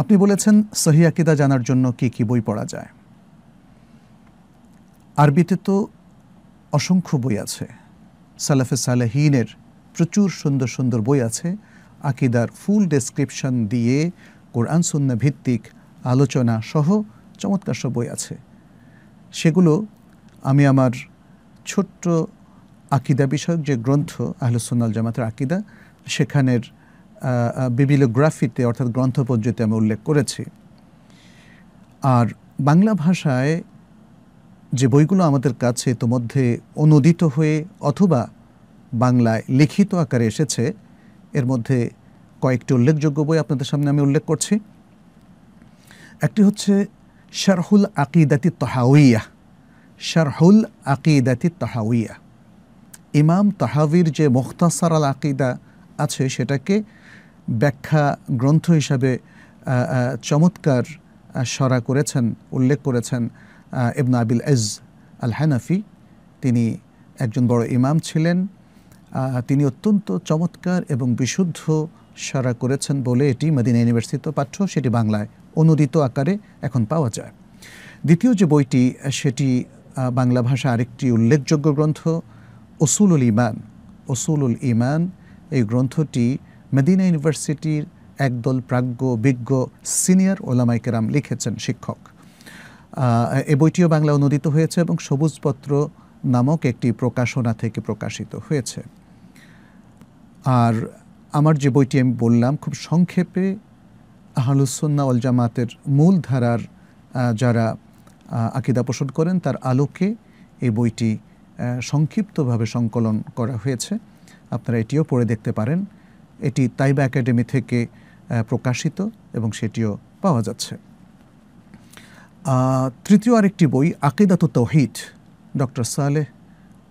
আপনি বলেছেন সহি আকিদা জানার জন্য কি কি বই পড়া যায় আরবিতে তো অসংখ্য বই আছে সালাফে সালাহীনের প্রচুর সুন্দর সুন্দর বই আছে আকিদার ফুল ডেসক্রিপশন দিয়ে কোরআন সুন্না ভিত্তিক আলোচনা সহ চমৎকার সব বই আছে সেগুলো আমি আমার ছোট্ট আকিদা বিষয়ক যে গ্রন্থ আহলুসুন্নাল জামাতের আকিদা সেখানের বিবিলোগ্রাফিতে অর্থাৎ গ্রন্থপজ্জিতে আমি উল্লেখ করেছি আর বাংলা ভাষায় যে বইগুলো আমাদের কাছে ইতোমধ্যে অনুদিত হয়ে অথবা বাংলায় লিখিত আকারে এসেছে এর মধ্যে কয়েকটি উল্লেখযোগ্য বই আপনাদের সামনে আমি উল্লেখ করছি একটি হচ্ছে শারহুল আকিদাতি তহাউইয়া শারহুল আকিদাতি তহাউইয়া ইমাম তাহাবির যে মুখতাসার আল আকিদা আছে সেটাকে ব্যাখ্যা গ্রন্থ হিসাবে চমৎকার সরা করেছেন উল্লেখ করেছেন ইবনা আবিল এজ আল হানাফি তিনি একজন বড় ইমাম ছিলেন তিনি অত্যন্ত চমৎকার এবং বিশুদ্ধ সরা করেছেন বলে এটি মদিনা ইউনিভার্সিটিতে পাঠ্য সেটি বাংলায় অনুদিত আকারে এখন পাওয়া যায় দ্বিতীয় যে বইটি সেটি বাংলা ভাষা আরেকটি উল্লেখযোগ্য গ্রন্থ অসুলুল ইমান অসুলুল ইমান এই গ্রন্থটি মেদিনা ইউনিভার্সিটির একদল প্রাজ্ঞ বিজ্ঞ সিনিয়র ওলামাইকেরাম লিখেছেন শিক্ষক এ বইটিও বাংলা অনুদিত হয়েছে এবং সবুজপত্র নামক একটি প্রকাশনা থেকে প্রকাশিত হয়েছে আর আমার যে বইটি আমি বললাম খুব সংক্ষেপে আহলুসন্না অল জামাতের মূল ধারার যারা আকিদা পোষণ করেন তার আলোকে এই বইটি সংক্ষিপ্তভাবে সংকলন করা হয়েছে আপনারা এটিও পড়ে দেখতে পারেন এটি তাইবা একাডেমি থেকে প্রকাশিত এবং সেটিও পাওয়া যাচ্ছে তৃতীয় আরেকটি বই আকিদাত তৌহিদ ডক্টর সালেহ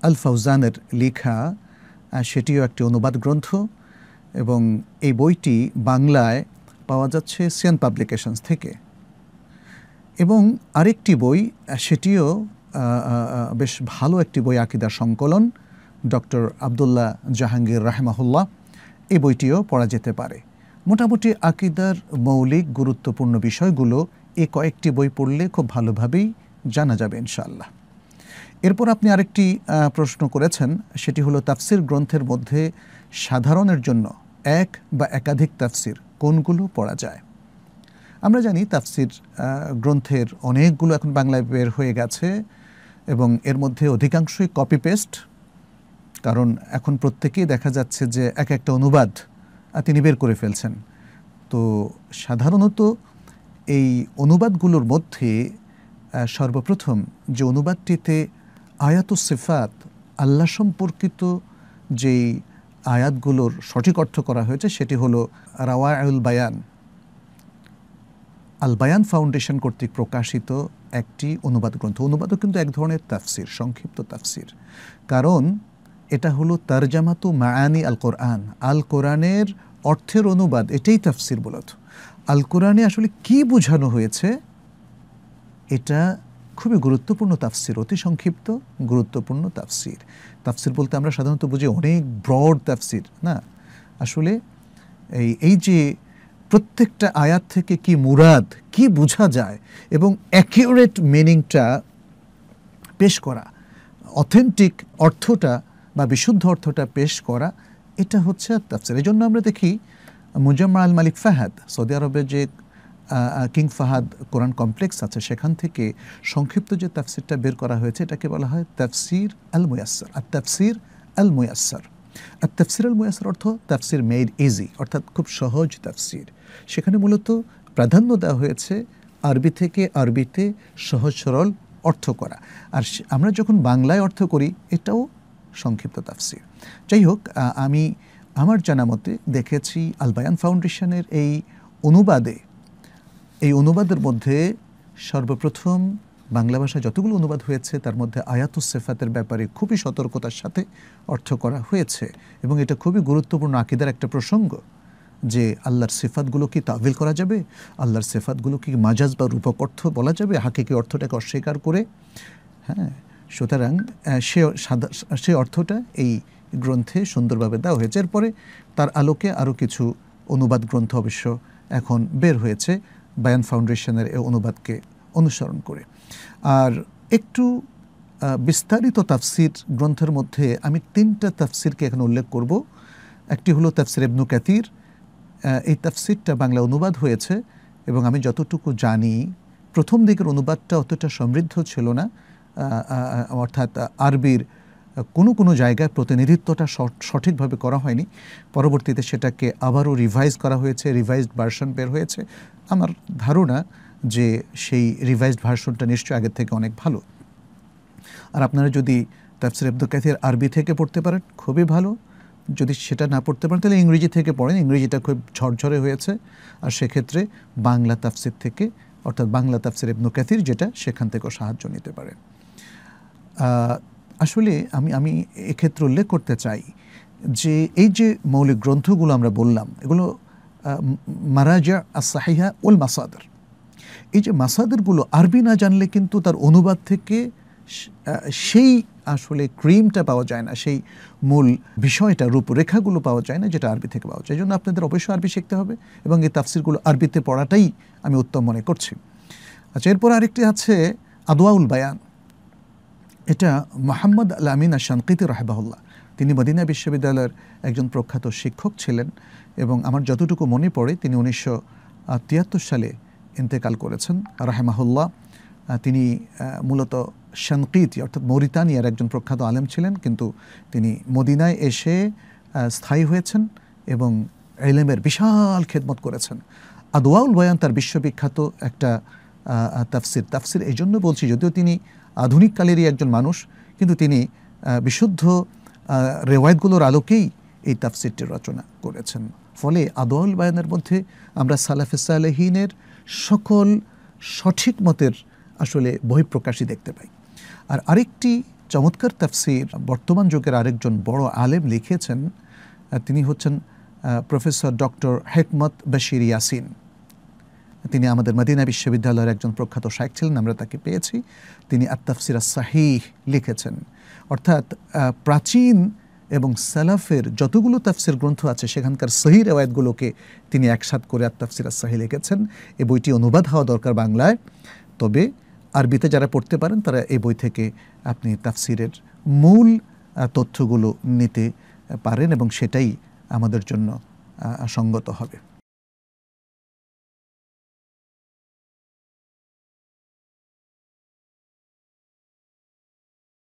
আল ফৌজানের লেখা সেটিও একটি অনুবাদ গ্রন্থ এবং এই বইটি বাংলায় পাওয়া যাচ্ছে সিয়ান পাবলিকেশনস থেকে এবং আরেকটি বই সেটিও বেশ ভালো একটি বই আকিদা সংকলন ডক্টর আবদুল্লাহ জাহাঙ্গীর রাহমাহুল্লাহ এই বইটিও পড়া যেতে পারে মোটামুটি আকিদার মৌলিক গুরুত্বপূর্ণ বিষয়গুলো এ কয়েকটি বই পড়লে খুব ভালোভাবেই জানা যাবে ইনশাল্লাহ এরপর আপনি আরেকটি প্রশ্ন করেছেন সেটি হলো তাফসির গ্রন্থের মধ্যে সাধারণের জন্য এক বা একাধিক তাফসির কোনগুলো পড়া যায় আমরা জানি তাফসির গ্রন্থের অনেকগুলো এখন বাংলায় বের হয়ে গেছে এবং এর মধ্যে অধিকাংশই কপি পেস্ট কারণ এখন প্রত্যেকেই দেখা যাচ্ছে যে এক একটা অনুবাদ তিনি বের করে ফেলছেন তো সাধারণত এই অনুবাদগুলোর মধ্যে সর্বপ্রথম যে অনুবাদটিতে আয়াত সেফাত আল্লাহ সম্পর্কিত যেই আয়াতগুলোর সঠিক অর্থ করা হয়েছে সেটি হলো রাওয়ায়ুল বায়ান আল বায়ান ফাউন্ডেশন কর্তৃক প্রকাশিত একটি অনুবাদ গ্রন্থ অনুবাদও কিন্তু এক ধরনের তাফসির সংক্ষিপ্ত তাফসির কারণ এটা হলো তারজামাতু মায়ানি আল কোরআন আল কোরআনের অর্থের অনুবাদ এটাই তাফসির বলত আল কোরআনে আসলে কি বোঝানো হয়েছে এটা খুবই গুরুত্বপূর্ণ তাফসির অতি সংক্ষিপ্ত গুরুত্বপূর্ণ তাফসির তাফসির বলতে আমরা সাধারণত বুঝি অনেক ব্রড তাফসির না আসলে এই এই যে প্রত্যেকটা আয়াত থেকে কি মুরাদ কি বোঝা যায় এবং অ্যাকিউরেট মিনিংটা পেশ করা অথেন্টিক অর্থটা বা বিশুদ্ধ অর্থটা পেশ করা এটা হচ্ছে তাফসির এই জন্য আমরা দেখি মুজাম্মা আল মালিক ফাহাদ সৌদি আরবে যে কিং ফাহাদ কোরআন কমপ্লেক্স আছে সেখান থেকে সংক্ষিপ্ত যে তাফসিরটা বের করা হয়েছে এটাকে বলা হয় তাফসির আল মুয়াসর আর তাফসির আল মুয়াসর আর তাফসির আল মুয়াসর অর্থ তাফসির মেড ইজি অর্থাৎ খুব সহজ তাফসির সেখানে মূলত প্রাধান্য দেওয়া হয়েছে আরবি থেকে আরবিতে সহজ সরল অর্থ করা আর আমরা যখন বাংলায় অর্থ করি এটাও সংক্ষিপ্ত তাফসির যাই হোক আমি আমার জানা মতে দেখেছি আলবায়ান ফাউন্ডেশনের এই অনুবাদে এই অনুবাদের মধ্যে সর্বপ্রথম বাংলা ভাষায় যতগুলো অনুবাদ হয়েছে তার মধ্যে সেফাতের ব্যাপারে খুবই সতর্কতার সাথে অর্থ করা হয়েছে এবং এটা খুবই গুরুত্বপূর্ণ আকিদার একটা প্রসঙ্গ যে আল্লাহর সেফাতগুলো কি তাবিল করা যাবে আল্লাহর সেফাতগুলো কি মাজাজ বা রূপক অর্থ বলা যাবে কি অর্থটাকে অস্বীকার করে হ্যাঁ সুতরাং সে সে অর্থটা এই গ্রন্থে সুন্দরভাবে দেওয়া হয়েছে এরপরে তার আলোকে আরও কিছু অনুবাদ গ্রন্থ অবশ্য এখন বের হয়েছে বায়ান ফাউন্ডেশনের এই অনুবাদকে অনুসরণ করে আর একটু বিস্তারিত তাফসির গ্রন্থের মধ্যে আমি তিনটা তাফসিরকে এখন উল্লেখ করব একটি হলো তাফসির এবনু ক্যাতির এই তাফসিরটা বাংলা অনুবাদ হয়েছে এবং আমি যতটুকু জানি প্রথম দিকের অনুবাদটা অতটা সমৃদ্ধ ছিল না অর্থাৎ আরবির কোনো কোনো জায়গায় প্রতিনিধিত্বটা সঠিকভাবে করা হয়নি পরবর্তীতে সেটাকে আবারও রিভাইজ করা হয়েছে রিভাইজড ভার্সন বের হয়েছে আমার ধারণা যে সেই রিভাইজড ভার্সনটা নিশ্চয়ই আগের থেকে অনেক ভালো আর আপনারা যদি তাফসির আব্দুল কাথির আরবি থেকে পড়তে পারেন খুবই ভালো যদি সেটা না পড়তে পারেন তাহলে ইংরেজি থেকে পড়েন ইংরেজিটা খুব ঝরঝরে হয়েছে আর সেক্ষেত্রে বাংলা তাফসির থেকে অর্থাৎ বাংলা তাফসির ইবনু কাথির যেটা সেখান থেকেও সাহায্য নিতে পারেন আসলে আমি আমি এক্ষেত্রে উল্লেখ করতে চাই যে এই যে মৌলিক গ্রন্থগুলো আমরা বললাম এগুলো মারাজা আসাহিয়া উল মাসাদার এই যে মাসাদেরগুলো আরবি না জানলে কিন্তু তার অনুবাদ থেকে সেই আসলে ক্রিমটা পাওয়া যায় না সেই মূল বিষয়টা রূপরেখাগুলো পাওয়া যায় না যেটা আরবি থেকে পাওয়া যায় জন্য আপনাদের অবশ্যই আরবি শিখতে হবে এবং এই তাফসিরগুলো আরবিতে পড়াটাই আমি উত্তম মনে করছি আচ্ছা এরপর আরেকটি আছে আদোয়াউল বায়ান এটা মোহাম্মদ আল আমিন আশানকিতি রাহেবাহুল্লাহ তিনি মদিনা বিশ্ববিদ্যালয়ের একজন প্রখ্যাত শিক্ষক ছিলেন এবং আমার যতটুকু মনে পড়ে তিনি উনিশশো তিয়াত্তর সালে ইন্তেকাল করেছেন রাহেমাহুল্লাহ তিনি মূলত শানকিতি অর্থাৎ মৌরিতানিয়ার একজন প্রখ্যাত আলেম ছিলেন কিন্তু তিনি মদিনায় এসে স্থায়ী হয়েছেন এবং এলেমের বিশাল খেদমত করেছেন আদোয়াউল বয়ান তার বিশ্ববিখ্যাত একটা তাফসির তাফসির এই জন্য বলছি যদিও তিনি আধুনিককালেরই একজন মানুষ কিন্তু তিনি বিশুদ্ধ রেওয়ায়তগুলোর আলোকেই এই তাফসিরটির রচনা করেছেন ফলে আদল বায়ানের মধ্যে আমরা সালাফে সালেহিনের সকল সঠিক মতের আসলে বহিঃপ্রকাশই দেখতে পাই আর আরেকটি চমৎকার তাফসির বর্তমান যুগের আরেকজন বড় আলেম লিখেছেন তিনি হচ্ছেন প্রফেসর ডক্টর হেকমত বাশির ইয়াসিন তিনি আমাদের মদিনা বিশ্ববিদ্যালয়ের একজন প্রখ্যাত শাইক ছিলেন আমরা তাকে পেয়েছি তিনি আত্মাফসিরা সাহিহ লিখেছেন অর্থাৎ প্রাচীন এবং সালাফের যতগুলো তাফসির গ্রন্থ আছে সেখানকার সহি রেওয়ায়তগুলোকে তিনি একসাথ করে আত্মাফসিরা সাহি লিখেছেন এই বইটি অনুবাদ হওয়া দরকার বাংলায় তবে আরবিতে যারা পড়তে পারেন তারা এই বই থেকে আপনি তাফসিরের মূল তথ্যগুলো নিতে পারেন এবং সেটাই আমাদের জন্য সঙ্গত হবে